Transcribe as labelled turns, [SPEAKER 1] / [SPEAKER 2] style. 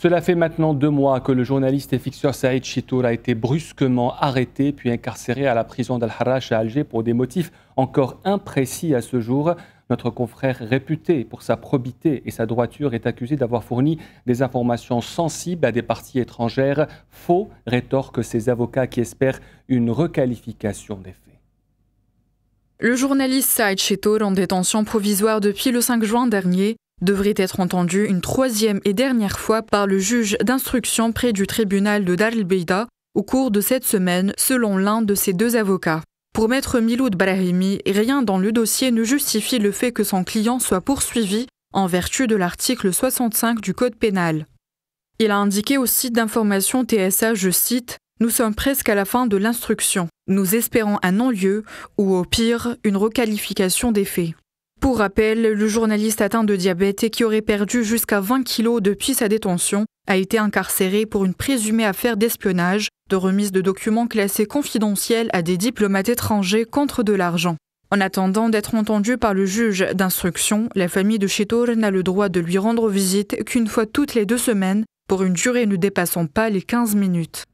[SPEAKER 1] Cela fait maintenant deux mois que le journaliste et fixeur Saïd Chitour a été brusquement arrêté puis incarcéré à la prison d'Al-Harrach à Alger pour des motifs encore imprécis à ce jour. Notre confrère réputé pour sa probité et sa droiture est accusé d'avoir fourni des informations sensibles à des parties étrangères. Faux, rétorquent ses avocats qui espèrent une requalification des faits.
[SPEAKER 2] Le journaliste Saïd Chitour en détention provisoire depuis le 5 juin dernier, devrait être entendu une troisième et dernière fois par le juge d'instruction près du tribunal de Dar au cours de cette semaine, selon l'un de ses deux avocats. Pour maître Miloud Brahimi, rien dans le dossier ne justifie le fait que son client soit poursuivi en vertu de l'article 65 du Code pénal. Il a indiqué au site d'information TSA, je cite, Nous sommes presque à la fin de l'instruction. Nous espérons un non-lieu ou au pire une requalification des faits. Pour rappel, le journaliste atteint de diabète et qui aurait perdu jusqu'à 20 kilos depuis sa détention a été incarcéré pour une présumée affaire d'espionnage, de remise de documents classés confidentiels à des diplomates étrangers contre de l'argent. En attendant d'être entendu par le juge d'instruction, la famille de Chetor n'a le droit de lui rendre visite qu'une fois toutes les deux semaines pour une durée ne dépassant pas les 15 minutes.